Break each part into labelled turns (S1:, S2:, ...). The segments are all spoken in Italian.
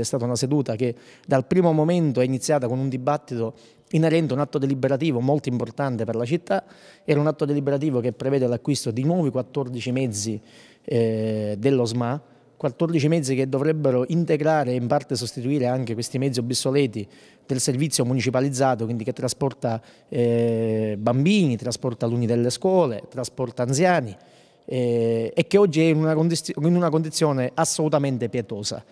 S1: È stata una seduta che dal primo momento è iniziata con un dibattito inerente a un atto deliberativo molto importante per la città, era un atto deliberativo che prevede l'acquisto di nuovi 14 mezzi eh, dello SMA, 14 mezzi che dovrebbero integrare e in parte sostituire anche questi mezzi obsoleti del servizio municipalizzato, quindi che trasporta eh, bambini, trasporta alunni delle scuole, trasporta anziani eh, e che oggi è in una, in una condizione assolutamente pietosa.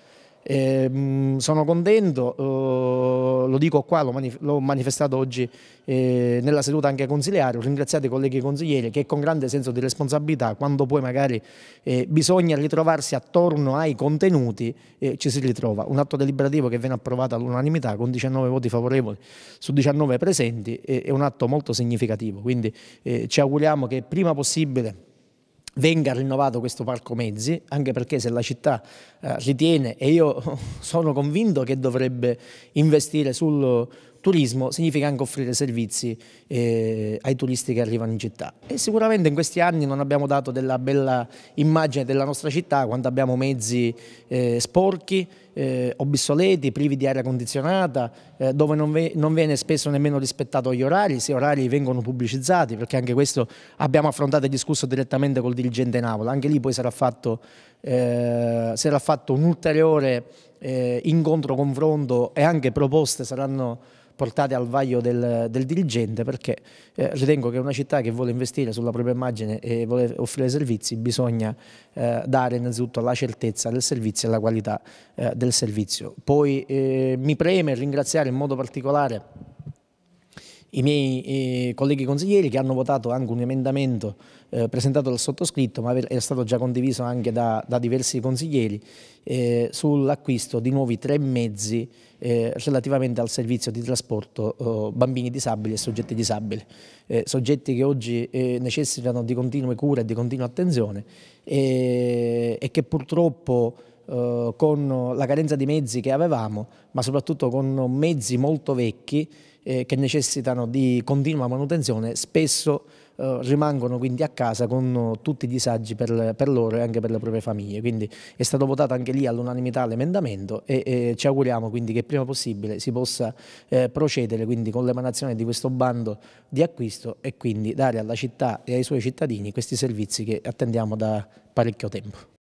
S1: Eh, sono contento, eh, lo dico qua, l'ho, manif manifestato oggi eh, nella seduta anche consigliare, ringraziate i colleghi consiglieri che con grande senso di responsabilità, quando poi magari eh, bisogna ritrovarsi attorno ai contenuti, eh, ci si ritrova. Un atto deliberativo che viene approvato all'unanimità con 19 voti favorevoli su 19 presenti eh, è un atto molto significativo, quindi ci auguriamo che prima possibile venga rinnovato questo parco mezzi, anche perché se la città eh, ritiene, e io sono convinto che dovrebbe investire sul, turismo significa anche offrire servizi eh, ai turisti che arrivano in città e sicuramente in questi anni non abbiamo dato della bella immagine della nostra città quando abbiamo mezzi eh, sporchi, eh, obsoleti, privi di aria condizionata, eh, dove non, ve non, viene spesso nemmeno rispettato gli orari, se orari vengono pubblicizzati, perché anche questo abbiamo affrontato e discusso direttamente col dirigente in anche lì poi sarà fatto eh, si era fatto un ulteriore eh, incontro, confronto e anche proposte saranno portate al vaglio del, del dirigente perché eh, ritengo che una città che vuole investire sulla propria immagine e vuole offrire servizi bisogna eh, dare innanzitutto la certezza del servizio e la qualità eh, del servizio. Poi eh, mi preme ringraziare in modo particolare i miei eh, colleghi consiglieri che hanno votato anche un emendamento eh, presentato dal sottoscritto, ma è stato già condiviso anche da, da diversi consiglieri, eh, sull'acquisto di nuovi tre mezzi eh, relativamente al servizio di trasporto eh, bambini disabili e soggetti disabili, eh, soggetti che oggi eh, necessitano di continue cure e di continua attenzione e che purtroppo eh, con la carenza di mezzi che avevamo, ma soprattutto con mezzi molto vecchi che necessitano di continua manutenzione, spesso eh, rimangono quindi a casa con eh, tutti i disagi per, per, loro e anche per le proprie famiglie. Quindi è stato votato anche lì all'unanimità l'emendamento e, e, ci auguriamo quindi che prima possibile si possa eh, procedere quindi con l'emanazione di questo bando di acquisto e quindi dare alla città e ai suoi cittadini questi servizi che attendiamo da parecchio tempo.